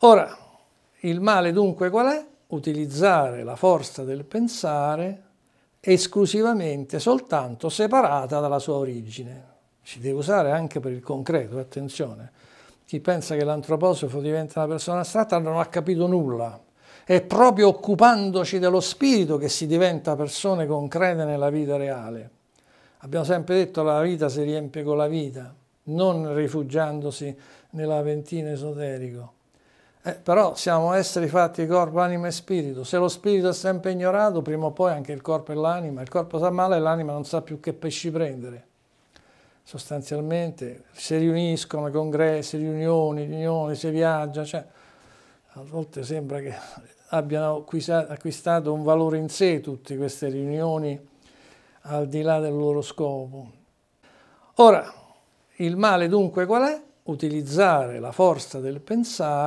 Ora, il male dunque qual è? Utilizzare la forza del pensare esclusivamente, soltanto separata dalla sua origine. Si deve usare anche per il concreto, attenzione. Chi pensa che l'antroposofo diventa una persona astratta non ha capito nulla. È proprio occupandoci dello spirito che si diventa persone concrete nella vita reale. Abbiamo sempre detto che la vita si riempie con la vita, non rifugiandosi nell'aventino esoterico. Eh, però siamo esseri fatti corpo, anima e spirito. Se lo spirito è sempre ignorato, prima o poi anche il corpo e l'anima. Il corpo sta male e l'anima non sa più che pesci prendere. Sostanzialmente si riuniscono congressi, riunioni, riunioni, si viaggia. Cioè, a volte sembra che abbiano acquistato un valore in sé tutte queste riunioni al di là del loro scopo. Ora, il male dunque qual è? Utilizzare la forza del pensare